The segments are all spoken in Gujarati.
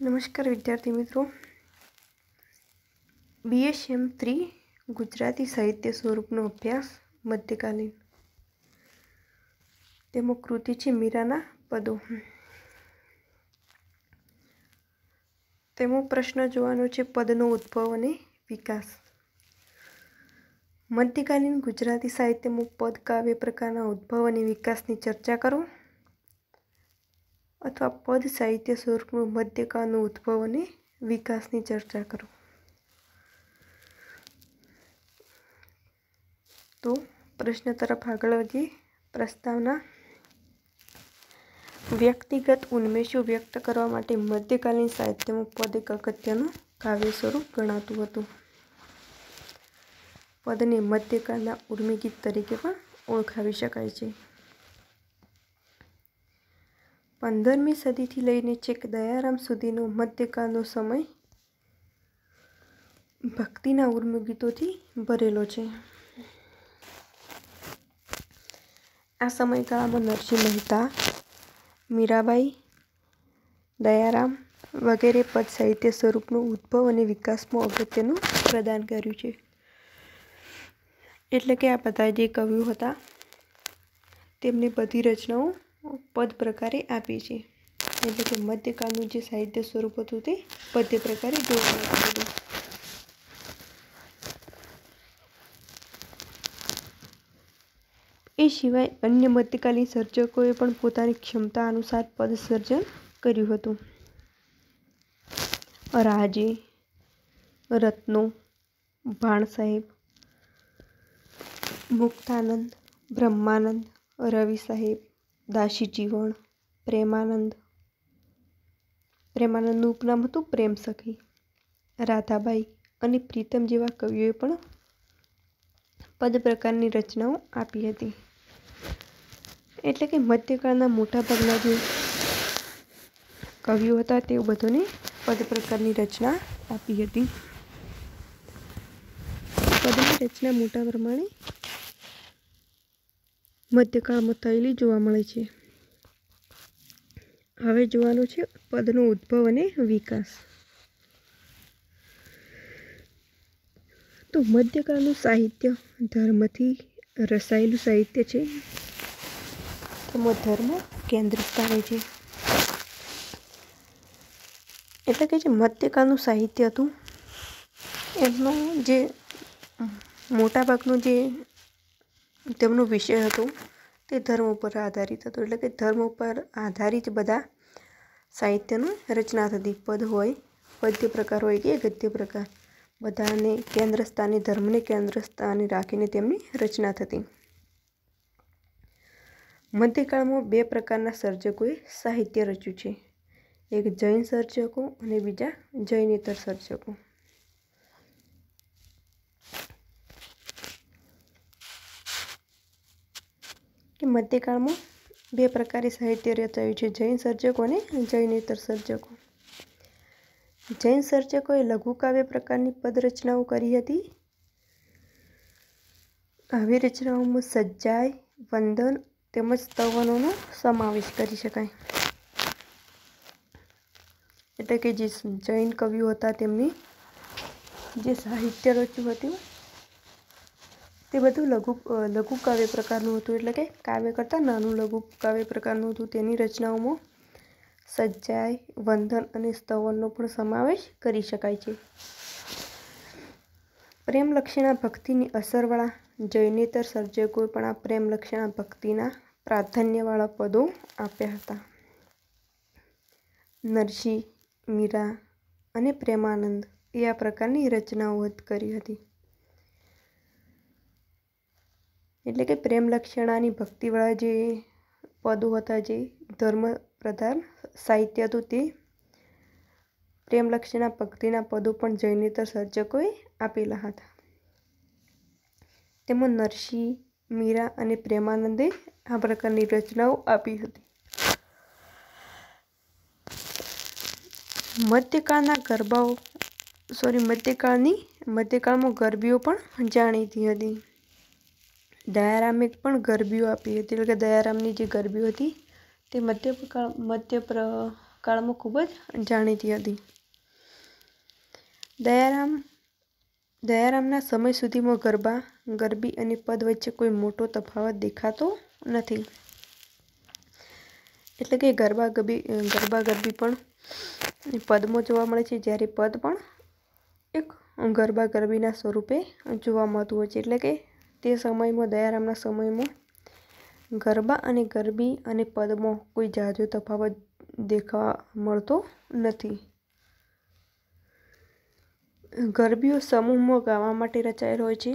નમસ્કાર વિદ્યાર્થી મિત્રો બીએસએમ થ્રી ગુજરાતી સાહિત્ય સ્વરૂપનો અભ્યાસ મધ્યકાલીન તેમાં કૃતિ છે મીરાના પદો તેમાં પ્રશ્ન જોવાનો છે પદનો ઉદ્ભવ અને વિકાસ મધ્યકાલીન ગુજરાતી સાહિત્યમાં પદ કાવ્ય પ્રકારના ઉદ્ભવ અને વિકાસની ચર્ચા કરો અથવા પદ સાહિત્ય સ્વરૂપમાં મધ્યકાળનો ઉદ્ભવ અને વિકાસની ચર્ચા કરો તો પ્રશ્ન તરફ આગળ વધીએ પ્રસ્તાવના વ્યક્તિગત ઉન્મેષો વ્યક્ત કરવા માટે મધ્યકાલીન સાહિત્યમાં પદ એક અગત્યનું કાવ્ય સ્વરૂપ ગણાતું હતું પદને મધ્યકાળના ઉર્મિગીત તરીકે પણ ઓળખાવી શકાય છે પંદરમી સદીથી લઈને છેક દયારામ સુધીનો મધ્યકાળનો સમય ભક્તિના ઉર્મી ગીતોથી ભરેલો છે આ સમયગાળામાં નરસિંહ મહેતા મીરાબાઈ દયારામ વગેરે પદ સાહિત્ય સ્વરૂપનો ઉદ્ભવ અને વિકાસમાં અગત્યનું પ્રદાન કર્યું છે એટલે કે આ બધા જે કવિઓ હતા તેમની બધી રચનાઓ પદ પ્રકારે આપી છે એટલે કે મધ્યકાળનું જે સાહિત્ય સ્વરૂપ હતું તે પદ્ય પ્રકારે જોવા મળતું એ સિવાય અન્ય મધ્યકાલીન સર્જકોએ પણ પોતાની ક્ષમતા અનુસાર પદ સર્જન કર્યું હતું રાજે રત્નો ભાણ સાહેબ મુક્તાનંદ બ્રહ્માનંદ રવિ સાહેબ દાસી જીવણ પ્રેમાનંદ પ્રેમાનંદનું ઉપનામ હતું પ્રેમ સખી રાધાબાઈ અને પ્રીતમ જેવા કવિઓએ પણ પદ પ્રકારની રચનાઓ આપી હતી એટલે કે મધ્યકાળના મોટાભાગના જે કવિઓ હતા તેઓ બધોને પદ પ્રકારની રચના આપી હતી પદની રચના મોટા પ્રમાણે મધ્યકાળમાં થયેલી જોવા મળે છે હવે જોવાનું છે પદનો ઉદ્ભવ અને વિકાસ તો મધ્યકાળનું સાહિત્ય ધર્મથી રસાયેલું સાહિત્ય છે તેમાં ધર્મ કેન્દ્રિત સ્થાને છે એટલે કે જે મધ્યકાળનું સાહિત્ય હતું એમનું જે મોટાભાગનું જે તેમનો વિષય હતો તે ધર્મ ઉપર આધારિત હતો એટલે કે ધર્મ ઉપર આધારિત બધા સાહિત્યનું રચના થતી પદ હોય પદ્ય પ્રકાર હોય કે ગદ્ય પ્રકાર બધાને કેન્દ્ર સ્થાને ધર્મને કેન્દ્ર સ્થાને રાખીને તેમની રચના થતી મધ્યકાળમાં બે પ્રકારના સર્જકોએ સાહિત્ય રચ્યું છે એક જૈન સર્જકો અને બીજા જૈનેતર સર્જકો કે મધ્યકાળમાં બે પ્રકારે સાહિત્ય રચાયું છે જૈન સર્જકો અને જૈનેતર સર્જકો જૈન સર્જકોએ લઘુકાવ્ય પ્રકારની પદરચનાઓ કરી હતી આવી રચનાઓમાં સજ્જાય વંદન તેમજ સ્તવનોનો સમાવેશ કરી શકાય એટલે કે જે જૈન કવિઓ હતા તેમની જે સાહિત્ય રચ્યું હતું તે બધું લઘુ લઘુ કાવ્ય પ્રકારનું હતું એટલે કે કાવ્ય કરતાં નાનું લઘુ કાવ્ય પ્રકારનું હતું તેની રચનાઓમાં સજ્જાય વંદન અને સ્તવનનો પણ સમાવેશ કરી શકાય છે પ્રેમલક્ષીના ભક્તિની અસરવાળા જૈનેતર સર્જકોએ પણ આ પ્રેમલક્ષણા ભક્તિના પ્રાધાન્યવાળા પદો આપ્યા હતા નરસિંહ મીરા અને પ્રેમાનંદ એ આ પ્રકારની રચનાઓ કરી હતી એટલે કે પ્રેમલક્ષણાની ભક્તિવાળા જે પદો હતા જે ધર્મ પ્રધાન સાહિત્ય હતું તે પ્રેમલક્ષીના ભક્તિના પદો પણ જૈનેતર સર્જકોએ આપેલા હતા તેમાં નરસિંહ મીરા અને પ્રેમાનંદે આ પ્રકારની રચનાઓ આપી હતી મધ્યકાળના ગરબાઓ સોરી મધ્યકાળની મધ્યકાળમાં ગરબીઓ પણ જાણીતી હતી દયારામે પણ ગરબીઓ આપી હતી એટલે કે દયારામની જે ગરબીઓ હતી તે મધ્યકાળ મધ્ય કાળમાં ખૂબ જ જાણીતી હતી દયારામ દયારામના સમય સુધીમાં ગરબા ગરબી અને પદ વચ્ચે કોઈ મોટો તફાવત દેખાતો નથી એટલે કે ગરબા ગરબી ગરબા ગરબી પણ પદમાં જોવા મળે છે જ્યારે પદ પણ એક ગરબા ગરબીના સ્વરૂપે જોવા મળતું હોય છે એટલે કે તે સમયમાં દયારામના સમયમાં ગરબા અને ગરબી અને પદમાં કોઈ જાજો તફાવત દેખવા મળતો નથી ગરબીઓ સમૂહમાં ગાવા માટે રચાયેલ હોય છે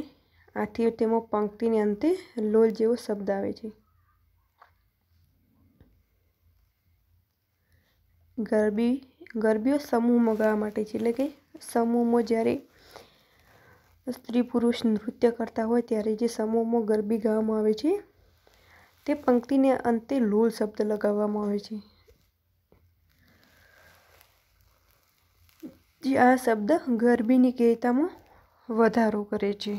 આથી તેમાં પંક્તિને અંતે લોલ જેવો શબ્દ આવે છે ગરબી ગરબીઓ સમૂહમાં ગાવા માટે છે એટલે કે સમૂહમાં જ્યારે સ્ત્રી પુરુષ નૃત્ય કરતા હોય ત્યારે જે સમૂહમાં ગરબી ગાવામાં આવે છે તે પંક્તિને અંતે લોલ શબ્દ લગાવવામાં આવે છે જે આ શબ્દ ગરબીની ગેયતામાં વધારો કરે છે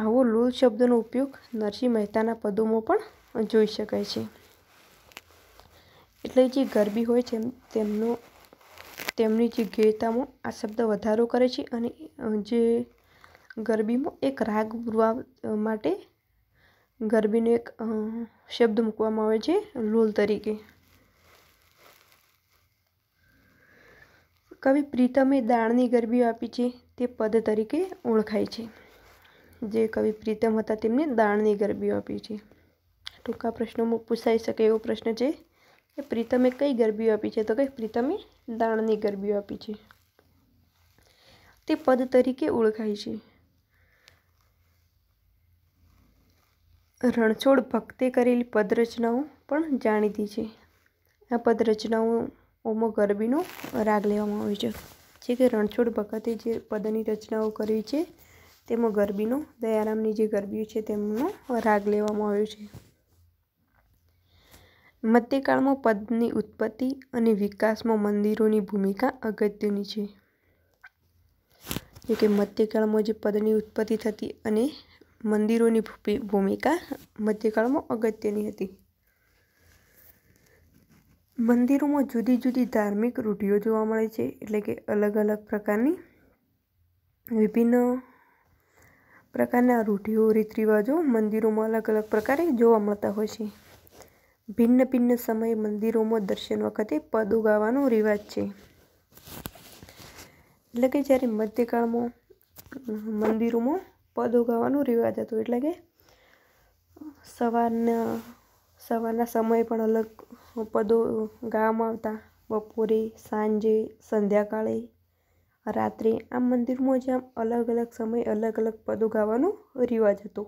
આવો લોલ શબ્દનો ઉપયોગ નરસિંહ મહેતાના પદોમાં પણ જોઈ શકાય છે એટલે જે ગરબી હોય છે તેમનો તેમની જે ગેયતામાં આ શબ્દ વધારો કરે છે અને જે ગરબીમાં એક રાગ પૂરવા માટે ગરબીનો એક શબ્દ મૂકવામાં આવે છે લોલ તરીકે કવિ પ્રીતમે દાણની ગરબી આપી છે તે પદ તરીકે ઓળખાય છે જે કવિ પ્રીતમ હતા તેમને દાણની ગરબી આપી છે ટૂંકા પ્રશ્નોમાં પૂછાઈ શકે એવો પ્રશ્ન છે કે પ્રીતમે કઈ ગરબી આપી છે તો કે પ્રીતમે દાણની ગરબી આપી છે તે પદ તરીકે ઓળખાય છે રણછોડ ભક્તે કરેલી પદરચનાઓ પણ જાણીતી છે આ પદરચનાઓમાં ગરબીનો રાગ લેવામાં આવ્યો છે જે કે રણછોડ ભગતે જે પદની રચનાઓ કરી છે તેમાં ગરબીનો દયારામની જે ગરબીઓ છે તેમનો રાગ લેવામાં આવ્યો છે મધ્યકાળમાં પદની ઉત્પત્તિ અને વિકાસમાં મંદિરોની ભૂમિકા અગત્યની છે જે કે મધ્યકાળમાં જે પદની ઉત્પત્તિ થતી અને મંદિરોની ભૂમિકા મધ્યકાળમાં અગત્યની હતી મંદિરોમાં જુદી જુદી ધાર્મિક રૂઢિઓ જોવા મળે છે એટલે કે અલગ અલગ પ્રકારની વિભિન્ન પ્રકારના રૂઢિઓ રીત રિવાજો મંદિરોમાં અલગ અલગ પ્રકારે જોવા મળતા હોય છે ભિન્ન ભિન્ન સમયે મંદિરોમાં દર્શન વખતે પદ ઉગાવાનો રિવાજ છે એટલે કે જ્યારે મધ્યકાળમાં મંદિરોમાં પદ ઉગાવવાનો રિવાજ હતું એટલે કે સવારના સવારના સમય પણ અલગ પદો ગાવામાં આવતા બપોરે સાંજે સંધ્યાકાળે રાત્રે આમ મંદિરમાં જ આમ અલગ અલગ સમય અલગ અલગ પદો ગાવાનો રિવાજ હતો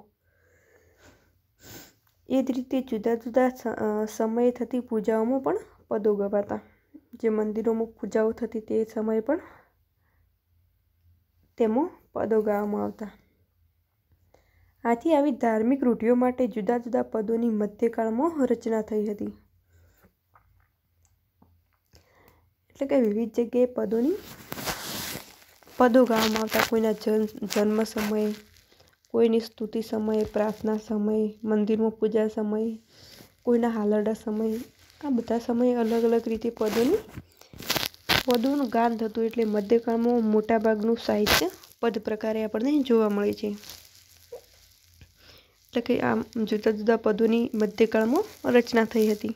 એ જ રીતે જુદા જુદા સમયે થતી પૂજાઓમાં પણ પદો ગવાતા જે મંદિરોમાં પૂજાઓ થતી તે સમયે પણ તેમાં પદો ગાવામાં આવતા આથી આવી ધાર્મિક રૂઢિઓ માટે જુદા જુદા પદોની મધ્યકાળમાં રચના થઈ હતી એટલે કે વિવિધ જગ્યાએ પદોની પદો ગાવામાં આવતા કોઈના જન્મ સમયે કોઈની સ્તુતિ સમયે પ્રાર્થના સમયે મંદિરમાં પૂજા સમયે કોઈના હાલરડા સમયે આ બધા સમયે અલગ અલગ રીતે પદોની પદોનું ગાન થતું એટલે મધ્યકાળમાં મોટાભાગનું સાહિત્ય પદ પ્રકારે આપણને જોવા મળે છે એટલે કે આમ જુદા જુદા પદોની મધ્યકાળમાં રચના થઈ હતી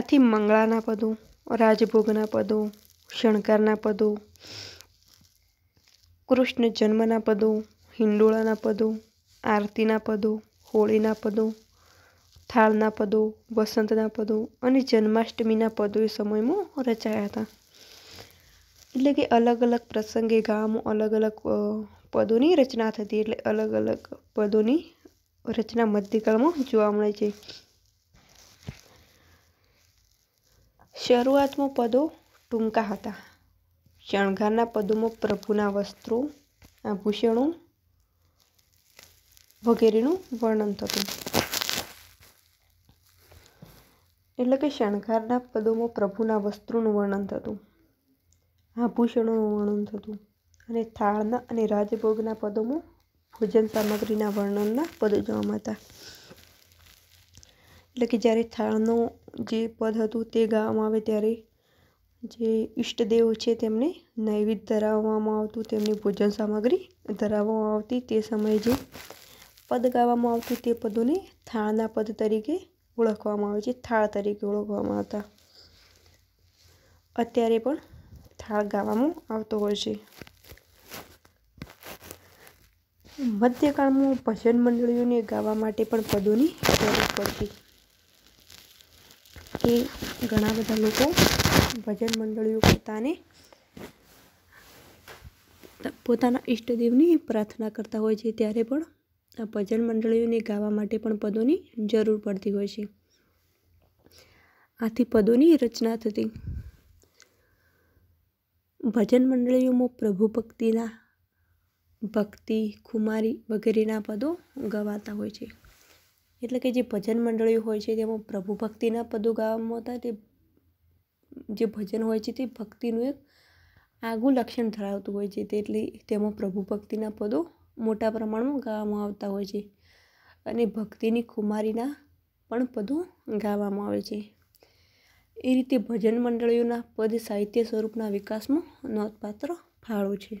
આથી મંગળાના પદો રાજભોગના પદો શણકારના પદો કૃષ્ણ જન્મના પદો હિંડોળાના પદો આરતીના પદો હોળીના પદો થાળના પદો વસંતના પદો અને જન્માષ્ટમીના પદો એ સમયમાં રચાયા હતા એટલે કે અલગ અલગ પ્રસંગે ગામ અલગ અલગ પદોની રચના થતી એટલે અલગ અલગ પદોની રચના મધ્યકાળમાં જોવા મળે છે શરૂઆતમાં પદો ટૂંકા હતા શણગારના પદોમાં પ્રભુના વસ્ત્રો આભૂષણો વગેરેનું વર્ણન થતું એટલે કે શણગારના પદોમાં પ્રભુના વસ્ત્રોનું વર્ણન થતું આભૂષણોનું વર્ણન થતું અને થાળના અને રાજભોગના પદોમાં ભોજન સામગ્રીના વર્ણનના પદો જોવા મળતા એટલે કે જ્યારે થાળનો જે પદ હતું તે ગાવામાં આવે ત્યારે જે ઈષ્ટદેવ છે તેમને નૈવેદ્ય ધરાવવામાં આવતું તેમની ભોજન સામગ્રી ધરાવવામાં આવતી તે સમયે જે પદ ગાવામાં આવતું તે પદોને થાળના પદ તરીકે ઓળખવામાં આવે છે થાળ તરીકે ઓળખવામાં આવતા અત્યારે પણ થાળ ગાવામાં આવતો હોય છે મધ્યકાળમાં ભજન મંડળીઓને ગાવા માટે પણ પદોની જરૂર પડતી એ ઘણા બધા લોકો ભજન મંડળીઓ પોતાને પોતાના ઈષ્ટદેવની પ્રાર્થના કરતા હોય છે ત્યારે પણ આ ભજન મંડળીઓને ગાવા માટે પણ પદોની જરૂર પડતી હોય છે આથી પદોની રચના થતી ભજન મંડળીઓમાં પ્રભુ ભક્તિના ભક્તિ ખુમારી વગેરેના પદો ગવાતા હોય છે એટલે કે જે ભજન મંડળીઓ હોય છે તેમાં પ્રભુ ભક્તિના પદો ગાવામાં હતા તે જે ભજન હોય છે તે ભક્તિનું એક આગું લક્ષણ ધરાવતું હોય છે તેટલી તેમાં પ્રભુ ભક્તિના પદો મોટા પ્રમાણમાં ગાવામાં આવતા હોય છે અને ભક્તિની ખુમારીના પણ પદો ગાવામાં આવે છે એ રીતે ભજન મંડળીઓના પદ સાહિત્ય સ્વરૂપના વિકાસમાં નોંધપાત્ર ફાળો છે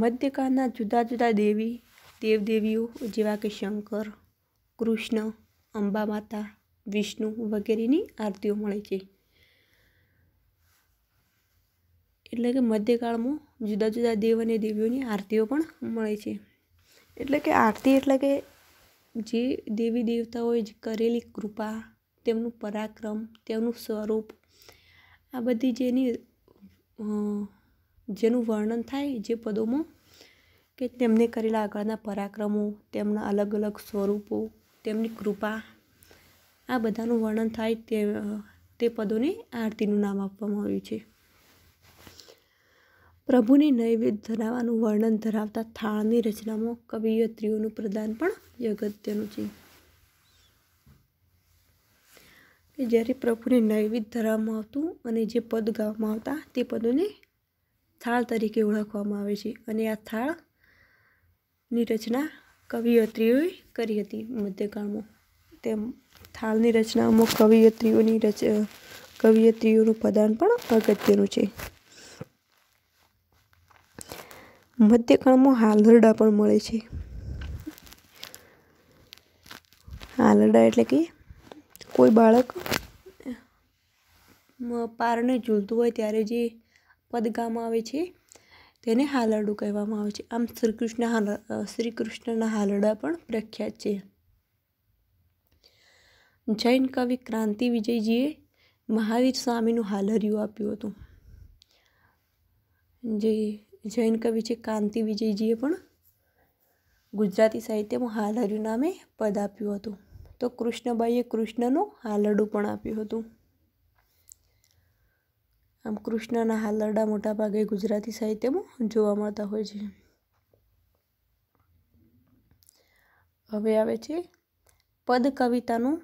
મધ્યકાળના જુદા જુદા દેવી દેવદેવીઓ જેવા કે શંકર કૃષ્ણ અંબા માતા વિષ્ણુ વગેરેની આરતીઓ મળે છે એટલે કે મધ્યકાળમાં જુદા જુદા દેવ અને દેવીઓની આરતીઓ પણ મળે છે એટલે કે આરતી એટલે કે જે દેવી દેવતાઓએ કરેલી કૃપા તેમનું પરાક્રમ તેમનું સ્વરૂપ આ બધી જેની જેનું વર્ણન થાય જે પદોમાં કે તેમને કરેલા આગળના પરાક્રમો તેમના અલગ અલગ સ્વરૂપો તેમની કૃપા આ બધાનું વર્ણન થાય તે તે પદોને આરતીનું નામ આપવામાં આવ્યું છે પ્રભુને નૈવેદ્ય ધરાવવાનું વર્ણન ધરાવતા થાળની રચનામાં કવિયત્રીઓનું પ્રદાન પણ અગત્યનું છે કે જ્યારે પ્રભુને નૈવેદ્ય ધરાવવામાં આવતું અને જે પદ ગાવામાં આવતા તે પદોને થાળ તરીકે ઓળખવામાં આવે છે અને આ થાળની રચના કવિયત્રીઓએ કરી હતી મધ્યકાળમાં તેમ થાળની રચનામાં કવિયત્રીઓની રચ કવિયત્રીઓનું પ્રદાન પણ અગત્યનું છે મધ્યકાળમાં હાલરડા પણ મળે છે હાલરડા એટલે કે કોઈ બાળક પારણે ઝૂલતું હોય ત્યારે જે પદ ગાવામાં આવે છે તેને હાલરડું કહેવામાં આવે છે આમ શ્રી કૃષ્ણ હાલ શ્રી કૃષ્ણના હાલરડા પણ પ્રખ્યાત છે જૈન કવિ ક્રાંતિ વિજયજીએ મહાવીર સ્વામીનું હાલરિયું આપ્યું હતું જે જૈન કવિ છે ક્રાંતિ વિજયજીએ પણ ગુજરાતી સાહિત્યમાં હાલરિયું નામે પદ આપ્યું હતું તો કૃષ્ણબાઈએ કૃષ્ણનું હાલડું પણ આપ્યું હતું આમ કૃષ્ણના હાલરડા મોટાભાગે ગુજરાતી સાહિત્યમાં જોવા મળતા હોય છે હવે આવે છે પદ કવિતાનું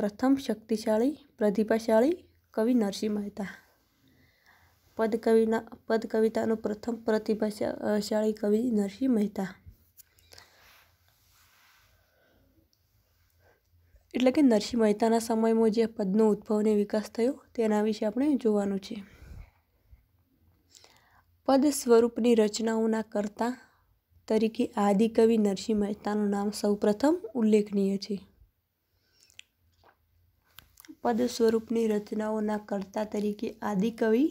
પ્રથમ શક્તિશાળી પ્રતિભાશાળી કવિ નરસિંહ મહેતા પદ કવિના પદ કવિતાનું પ્રથમ પ્રતિભાશાળી કવિ નરસિંહ મહેતા એટલે કે નરસિંહ મહેતાના સમયમાં જે પદનો ઉદ્ભવ અને વિકાસ થયો તેના વિશે આપણે જોવાનું છે પદ સ્વરૂપની રચનાઓના કરતા તરીકે આદિકવિ નરસિંહ મહેતાનું નામ સૌપ્રથમ ઉલ્લેખનીય છે પદ સ્વરૂપની રચનાઓના કર્તા તરીકે આદિકવિ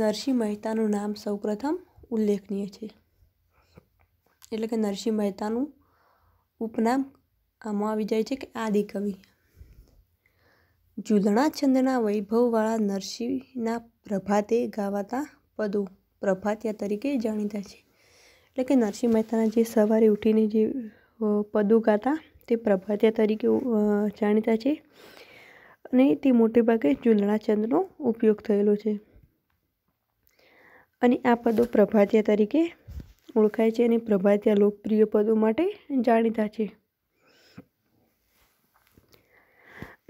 નરસિંહ મહેતાનું નામ સૌપ્રથમ ઉલ્લેખનીય છે એટલે કે નરસિંહ મહેતાનું ઉપનામ આમાં આવી જાય છે કે આદિકવિ જુલણા છંદના વૈભવવાળા નરસિંહના પ્રભાતે ગાવાતા પદો પ્રભાતિયા તરીકે જાણીતા છે એટલે કે નરસિંહ મહેતાના જે સવારે ઉઠીને જે પદો ગાતા તે પ્રભાતિયા તરીકે જાણીતા છે અને તે મોટેભાગે જુલણા છંદનો ઉપયોગ થયેલો છે અને આ પદો પ્રભાતિયા તરીકે ઓળખાય છે અને પ્રભાતિયા લોકપ્રિય પદો માટે જાણીતા છે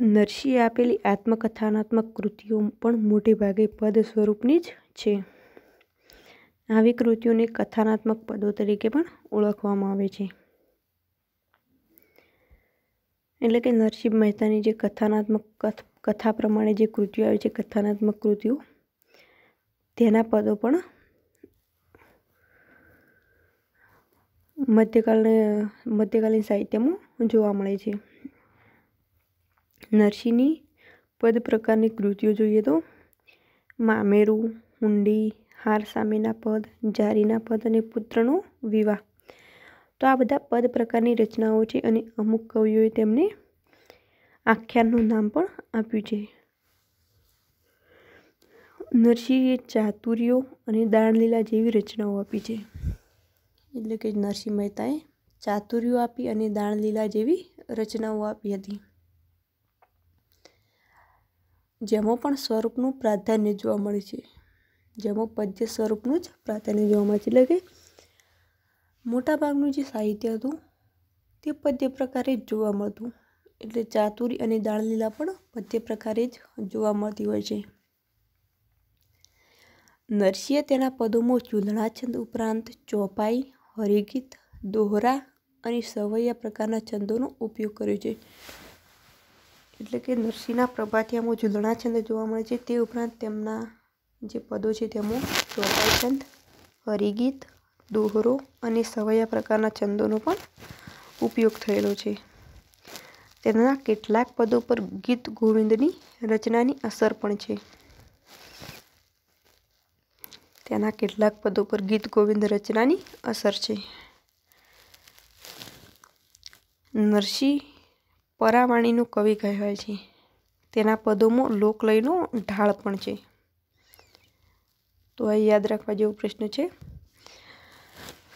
નરસિંહે આપેલી આત્મકથાનાત્મક કૃતિઓ પણ મોટે ભાગે પદ સ્વરૂપની જ છે આવી કૃતિઓને કથાનાત્મક પદો તરીકે પણ ઓળખવામાં આવે છે એટલે કે નરસિંહ મહેતાની જે કથાનાત્મક કથા પ્રમાણે જે કૃતિઓ આવે છે કથાનાત્મક કૃતિઓ તેના પદો પણ મધ્યકાલીન મધ્યકાલીન સાહિત્યમાં જોવા મળે છે નરસિંહની પદ પ્રકારની કૃતિઓ જોઈએ તો મામેરું હુંડી હાર સામેના પદ જારીના પદ અને પુત્રનો વિવાહ તો આ બધા પદ પ્રકારની રચનાઓ છે અને અમુક કવિઓએ તેમને આખ્યાનનું નામ પણ આપ્યું છે નરસિંહએ ચાતુર્યો અને દાણલીલા જેવી રચનાઓ આપી છે એટલે કે નરસિંહ મહેતાએ ચાતુર્યો આપી અને દાણલીલા જેવી રચનાઓ આપી હતી જેમાં પણ સ્વરૂપનું પ્રાધાન્ય જોવા મળે છે જેમાં પદ્ય સ્વરૂપનું જ પ્રાધાન્ય જોવા મળે છે એટલે કે મોટાભાગનું જે સાહિત્ય હતું તે પદ્ય પ્રકારે જ જોવા મળતું એટલે ચાતુરી અને દાળલીલા પણ પદ્ય પ્રકારે જ જોવા મળતી હોય છે નરસિંહે તેના પદોમાં ચૂલણાછંદ ઉપરાંત ચોપાઈ હરિગીત દોહરા અને સવૈયા પ્રકારના છંદોનો ઉપયોગ કર્યો છે એટલે કે નરસિંહના પ્રભાતિયામાં જુદણા છંદ જોવા મળે છે તે ઉપરાંત તેમના જે પદો છે તેમાં ચોપાઈ છંદ હરિગીત દોહરો અને સવૈયા પ્રકારના છંદોનો પણ ઉપયોગ થયેલો છે તેમના કેટલાક પદો પર ગીત ગોવિંદની રચનાની અસર પણ છે તેના કેટલાક પદો પર ગીત ગોવિંદ રચનાની અસર છે નરસિંહ પરાવાણીનું કવિ કહેવાય છે તેના પદોમાં લોકલયનો ઢાળ પણ છે તો આ યાદ રાખવા જેવો પ્રશ્ન છે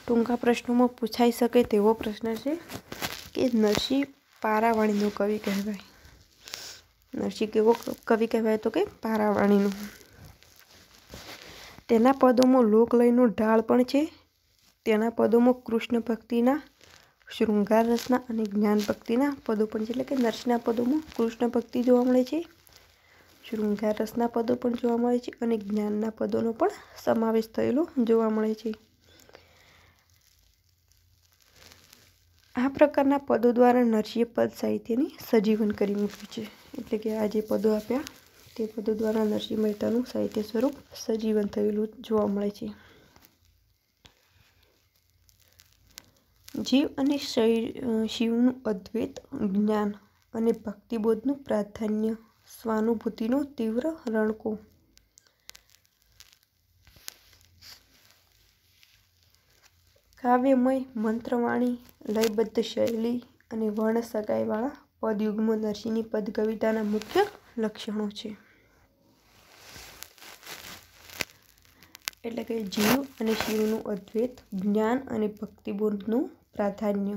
ટૂંકા પ્રશ્નોમાં પૂછાઈ શકે તેવો પ્રશ્ન છે કે નરસિંહ પારાવાણીનો કવિ કહેવાય નરસિંહ કેવો કવિ કહેવાય તો કે પારાવાણીનું તેના પદોમાં લોકલયનો ઢાળ પણ છે તેના પદોમાં કૃષ્ણ ભક્તિના શૃંગાર રસના અને જ્ઞાન ભક્તિના પદો પણ છે એટલે કે નરસિંહના પદોમાં કૃષ્ણ ભક્તિ જોવા મળે છે શૃંગાર રસના પદો પણ જોવા મળે છે અને જ્ઞાનના પદોનો પણ સમાવેશ થયેલો જોવા મળે છે આ પ્રકારના પદો દ્વારા નરસિંહ પદ સાહિત્યની સજીવન કરી મૂક્યું છે એટલે કે આ જે પદો આપ્યા તે પદો દ્વારા નરસિંહ મહેતાનું સાહિત્ય સ્વરૂપ સજીવન થયેલું જોવા મળે છે જીવ અને શિવનું અદ્વૈત જ્ઞાન અને ભક્તિબોધનું પ્રાધાન્ય સ્વાનુભૂતિનો તીવ્ર રણકો કાવ્યમય મંત્રવાણી લયબદ્ધ શૈલી અને વર્ણ સગાઈવાળા પદયુગ્મ નરસિંહની પદકવિતાના મુખ્ય લક્ષણો છે એટલે કે જીવ અને શિવનું અદ્વૈત જ્ઞાન અને ભક્તિબોધનું પ્રાધાન્ય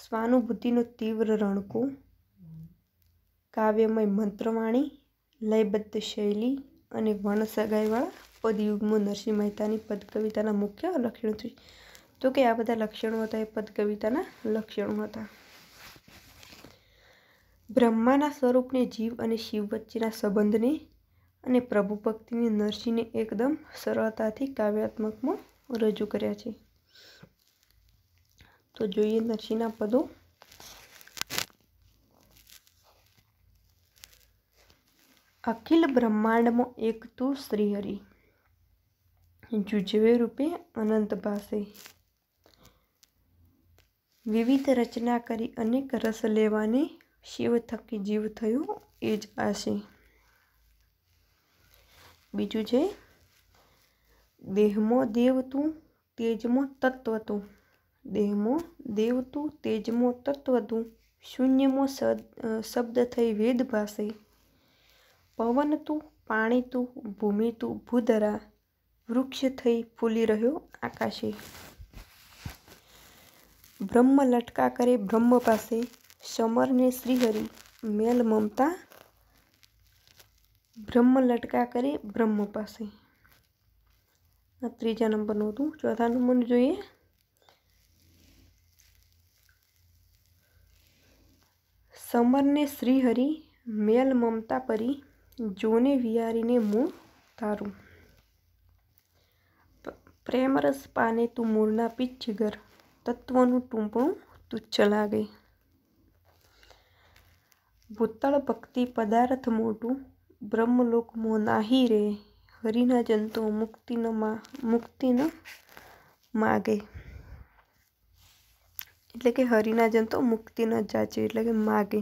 સ્વાનુભૂતિનું તીવ્ર રણકું કાવ્યમય મંત્રવાણી લયબદ્ધ શૈલી અને વણસગાઈવાળા પદયુગ્મો નરસિંહ મહેતાની પદકવિતાના મુખ્ય લક્ષણો છે તો કે આ બધા લક્ષણો હતા એ પદકવિતાના લક્ષણો હતા બ્રહ્માના સ્વરૂપને જીવ અને શિવ વચ્ચેના સંબંધને અને પ્રભુ ભક્તિની નરસિંહને એકદમ સરળતાથી કાવ્યાત્મકમાં રજૂ કર્યા છે તો જોઈએ નશીના પદો અખિલ બ્રહ્માંડમાં એક તું શ્રીહરિ જુજવે રૂપે અનંત ભાષે વિવિધ રચના કરી અનેક રસ લેવાને શિવ થકી જીવ થયો એ જ આશે બીજું છે દેહમાં દેવ તું તેજમાં તત્વ તું દેહમો દેવતું તેજમો તત્વતું શૂન્યમો શબ્દ થઈ વેદ ભાષે પવનતું પાણીતું ભૂમિતું ભૂધરા વૃક્ષ થઈ ફૂલી રહ્યો આકાશે બ્રહ્મ લટકા કરે બ્રહ્મ પાસે સમરને શ્રીહરિ મેલ મમતા બ્રહ્મ લટકા કરે બ્રહ્મ પાસે આ ત્રીજા નંબરનું હતું ચોથા નંબરનું જોઈએ સમરને શ્રીહરિ મેલ મમતા પરી જોને વિયારીને મૂળ તારું પ્રેમરસ પાને તું મૂળના પિચ્છગર તત્વનું ટૂંપણું તુચ્છ લાગે ભૂતળ ભક્તિ પદાર્થ મોટું બ્રહ્મલોક મો નાહી રે હરિના જંતુ મુક્તિ ન મુક્તિ ન માગે એટલે કે હરિના જન તો મુક્તિનો જાચે એટલે કે માગે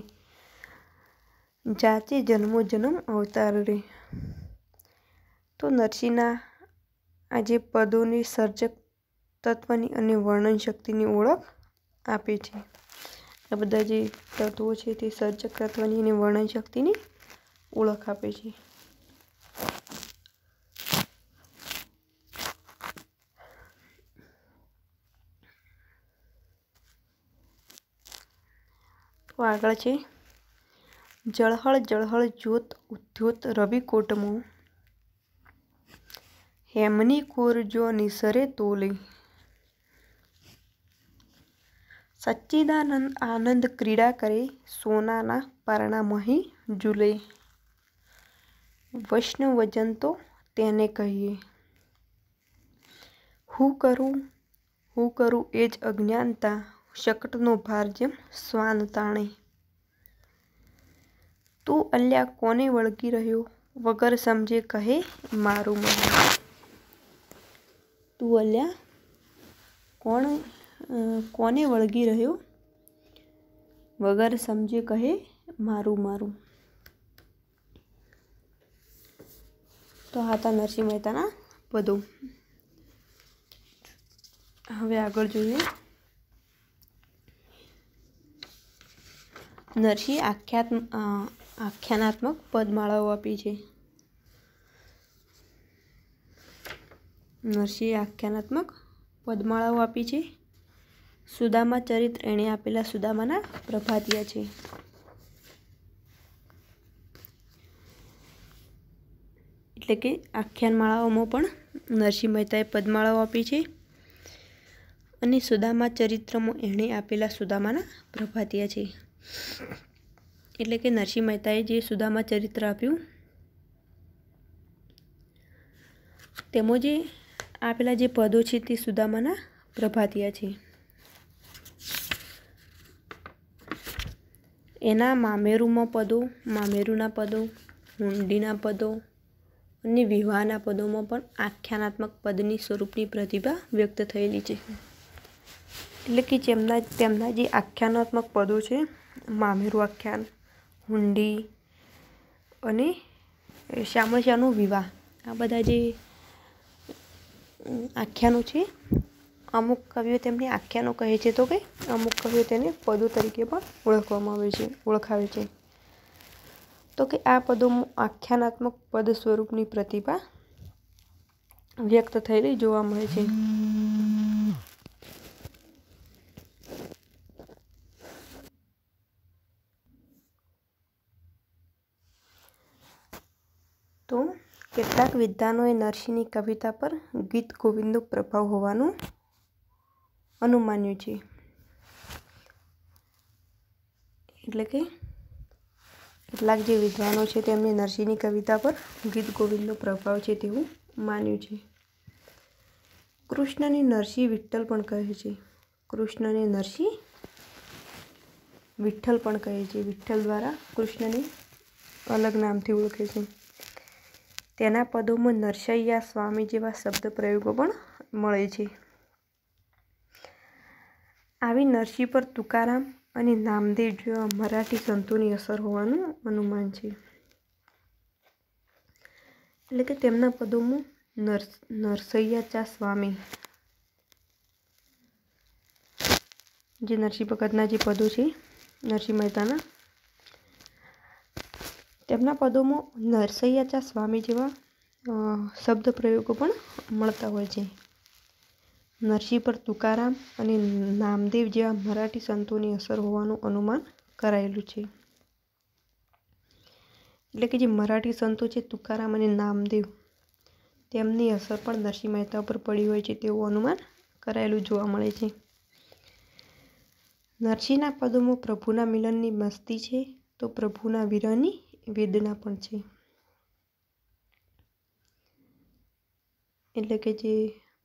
જાચે જન્મો જન્મ અવતાર રે તો નરસિંહના આજે પદોની સર્જક તત્વની અને વર્ણન શક્તિની ઓળખ આપે છે આ બધા જે તત્વો છે તે સર્જક તત્વની અને વર્ણન શક્તિની ઓળખ આપે છે આગળ છે જળહળ જળહળ જ્યોત ઉદ્યોત રવિ કોટમો હેમની કોર જો નિસરે તોલે સચ્ચિદાનંદ આનંદ ક્રીડા કરે સોનાના જુલે ઝૂલે વજન તો તેને કહીએ હું કરું હું કરું એ જ અજ્ઞાનતા શકટનો ભાર જેમ શ્વાન તાણે તું અલ્યા કોને વળગી રહ્યો વગર સમજે કહે મારું મન તું અલ્યા કોણ કોને વળગી રહ્યો વગર સમજે કહે મારું મારું તો હતા નરસિંહ મહેતાના પદો હવે આગળ જોઈએ નરસિંહ આખ્યાત આખ્યાનાત્મક પદ માળાઓ આપી છે નરસિંહ આખ્યાનાત્મક પદમાળાઓ આપી છે સુદામા ચરિત્ર એણે આપેલા સુદામાના પ્રભાતિયા છે એટલે કે આખ્યાનમાળાઓમાં પણ નરસિંહ મહેતાએ પદમાળાઓ આપી છે અને સુદામા ચરિત્રમાં એણે આપેલા સુદામાના પ્રભાતિયા છે એટલે કે નરસિંહ મહેતાએ જે સુદામા ચરિત્ર આપ્યું તેમાં જે આપેલા જે પદો છે તે સુદામાના પ્રભાતિયા છે એના મામેરુમાં પદો મામેરુના પદો હુંડીના પદો અને વિવાહના પદોમાં પણ આખ્યાનાત્મક પદની સ્વરૂપની પ્રતિભા વ્યક્ત થયેલી છે એટલે કે જેમના તેમના જે આખ્યાનાત્મક પદો છે મામેરું આખ્યાન હુંડી અને શ્યામળશ્યાનો વિવાહ આ બધા જે આખ્યાનો છે અમુક કવિઓ તેમને આખ્યાનો કહે છે તો કે અમુક કવિઓ તેને પદો તરીકે પણ ઓળખવામાં આવે છે ઓળખાવે છે તો કે આ પદો આખ્યાનાત્મક પદ સ્વરૂપની પ્રતિભા વ્યક્ત થયેલી જોવા મળે છે તો કેટલાક વિદ્વાનોએ નરસિંહની કવિતા પર ગીત ગોવિંદનો પ્રભાવ હોવાનું અનુમાન્યું છે એટલે કે કેટલાક જે વિદ્વાનો છે તેમણે નરસિંહની કવિતા પર ગીત ગોવિંદનો પ્રભાવ છે તેવું માન્યું છે કૃષ્ણને નરસિંહ વિઠ્ઠલ પણ કહે છે કૃષ્ણને નરસિંહ વિઠ્ઠલ પણ કહે છે વિઠ્ઠલ દ્વારા કૃષ્ણને અલગ નામથી ઓળખે છે તેના પદોમાં નરસૈયા સ્વામી જેવા શબ્દ પ્રયોગો પણ મળે છે આવી નરસિંહ પર તુકારામ અને નામદેવ જેવા મરાઠી સંતોની અસર હોવાનું અનુમાન છે એટલે કે તેમના પદોમાં નરસ નરસૈયાચા સ્વામી જે નરસિંહ ભગતના જે પદો છે નરસિંહ મહેતાના તેમના પદોમાં નરસૈયાચા સ્વામી જેવા શબ્દ પ્રયોગો પણ મળતા હોય છે નરસિંહ પર તુકારામ અને નામદેવ જેવા મરાઠી સંતોની અસર હોવાનું અનુમાન કરાયેલું છે એટલે કે જે મરાઠી સંતો છે તુકારામ અને નામદેવ તેમની અસર પણ નરસિંહ મહેતા ઉપર પડી હોય છે તેવું અનુમાન કરાયેલું જોવા મળે છે નરસિંહના પદોમાં પ્રભુના મિલનની મસ્તી છે તો પ્રભુના વિરહની વેદના પણ છે એટલે કે જે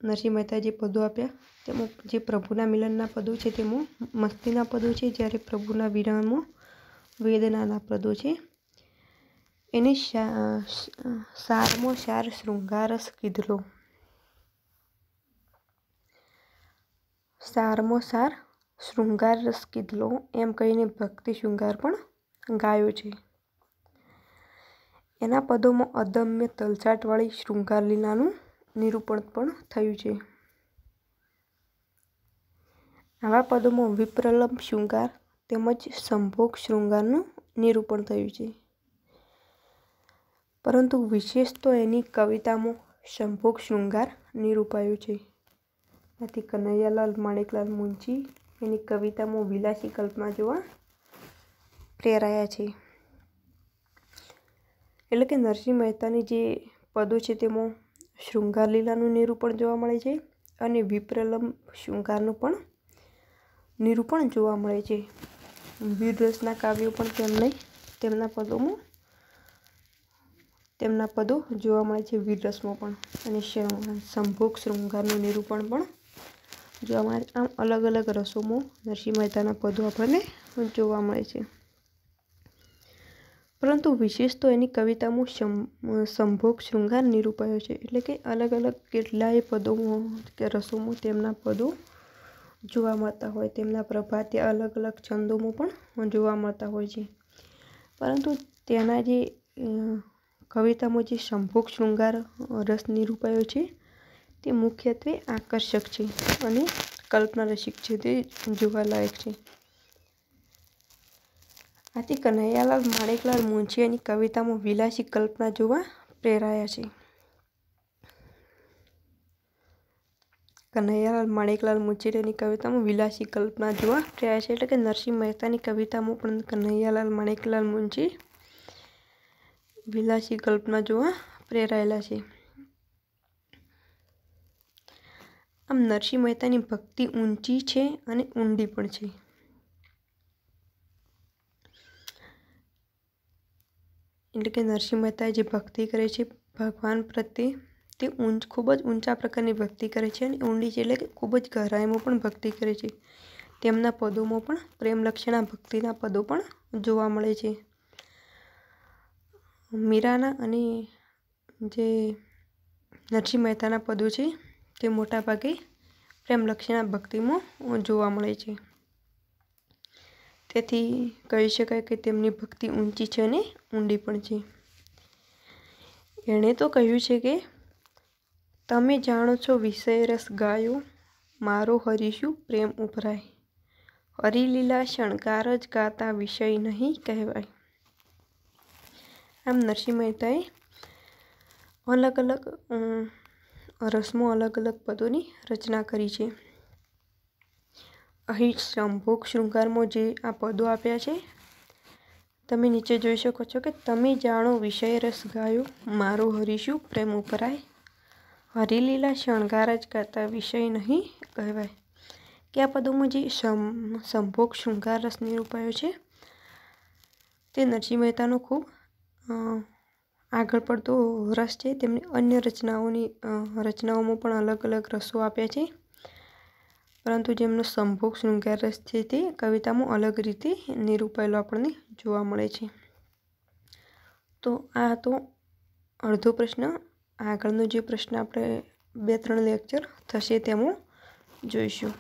નરસિંહ મહેતાએ જે પદો આપ્યા તેમાં જે પ્રભુના મિલનના પદો છે તેમાં મસ્તીના પદો છે જ્યારે પ્રભુના વિરામમાં વેદનાના પદો છે એને સારમો સાર શૃંગારસ કીધલો સારમો સાર શૃંગાર રસ કીધલો એમ કહીને ભક્તિ શૃંગાર પણ ગાયો છે એના પદોમાં અદમ્ય શૃંગાર શૃંગારલીલાનું નિરૂપણ પણ થયું છે આવા પદોમાં વિપ્રલંબ શૃંગાર તેમજ સંભોગ શૃંગારનું નિરૂપણ થયું છે પરંતુ વિશેષ તો એની કવિતામાં સંભોગ શૃંગાર નિરૂપાયું છે આથી કનૈયાલાલ માણેકલાલ મુનજી એની કવિતામાં વિલાસી કલ્પના જોવા પ્રેરાયા છે એટલે કે નરસિંહ મહેતાની જે પદો છે તેમાં શૃંગાર લીલાનું નિરૂપણ જોવા મળે છે અને વિપ્રલમ શૃંગારનું પણ નિરૂપણ જોવા મળે છે વીરરસના કાવ્યો પણ તેમને તેમના પદોમાં તેમના પદો જોવા મળે છે વીરરસમાં પણ અને સંભોગ શૃંગારનું નિરૂપણ પણ જોવા મળે છે આમ અલગ અલગ રસોમાં નરસિંહ મહેતાના પદો આપણને જોવા મળે છે પરંતુ વિશેષ તો એની કવિતામાં સંભોગ શૃંગાર નિરૂપાયો છે એટલે કે અલગ અલગ કેટલાય પદોમાં કે રસોમાં તેમના પદો જોવા મળતા હોય તેમના પ્રભાત્ય અલગ અલગ છંદોમાં પણ જોવા મળતા હોય છે પરંતુ તેના જે કવિતામાં જે સંભોગ શૃંગાર રસ નિરૂપાયો છે તે મુખ્યત્વે આકર્ષક છે અને કલ્પનારસિક છે તે જોવાલાયક છે આથી કન્હૈયાલાલ માણેકલાલ મુનશીયાની કવિતામાં વિલાસી કલ્પના જોવા પ્રેરાયા છે કન્હૈયાલાલ માણેકલાલ મુનશીયાની કવિતામાં વિલાસી કલ્પના જોવા પ્રેરાયા છે એટલે કે નરસિંહ મહેતાની કવિતામાં પણ કન્હૈયાલાલ માણેકલાલ મુનશી વિલાસી કલ્પના જોવા પ્રેરાયેલા છે આમ નરસિંહ મહેતાની ભક્તિ ઊંચી છે અને ઊંડી પણ છે એટલે કે નરસિંહ મહેતાએ જે ભક્તિ કરે છે ભગવાન પ્રત્યે તે ઊંચ ખૂબ જ ઊંચા પ્રકારની ભક્તિ કરે છે અને ઊંડી છે એટલે કે ખૂબ જ ગહરાઈમાં પણ ભક્તિ કરે છે તેમના પદોમાં પણ પ્રેમલક્ષણા ભક્તિના પદો પણ જોવા મળે છે મીરાના અને જે નરસિંહ મહેતાના પદો છે તે મોટાભાગે પ્રેમલક્ષણા ભક્તિમાં જોવા મળે છે તેથી કહી શકાય કે તેમની ભક્તિ ઊંચી છે અને ઊંડી પણ છે એણે તો કહ્યું છે કે તમે જાણો છો વિષય રસ ગાયો મારો હરીશું પ્રેમ ઉભરાય હરિલીલા શણગાર જ ગાતા વિષય નહીં કહેવાય આમ નરસિંહ મહેતાએ અલગ અલગ રસમો અલગ અલગ પદોની રચના કરી છે અહીં સંભોગ શૃંગારમાં જે આ પદો આપ્યા છે તમે નીચે જોઈ શકો છો કે તમે જાણો વિષય રસ ગાયો મારો હરીશું પ્રેમ ઉપરાય હરીલીલા શણગાર જ કરતા વિષય નહીં કહેવાય કે આ પદોમાં જે સંભોગ શૃંગાર રસ નિરૂપાયો છે તે નરસિંહ મહેતાનો ખૂબ આગળ પડતો રસ છે તેમની અન્ય રચનાઓની રચનાઓમાં પણ અલગ અલગ રસો આપ્યા છે પરંતુ જેમનું સંભોગ શૃંગાર રસ છે તે કવિતામાં અલગ રીતે નિરૂપાયેલો આપણને જોવા મળે છે તો આ હતો અડધો પ્રશ્ન આગળનો જે પ્રશ્ન આપણે બે ત્રણ લેક્ચર થશે તેમાં જોઈશું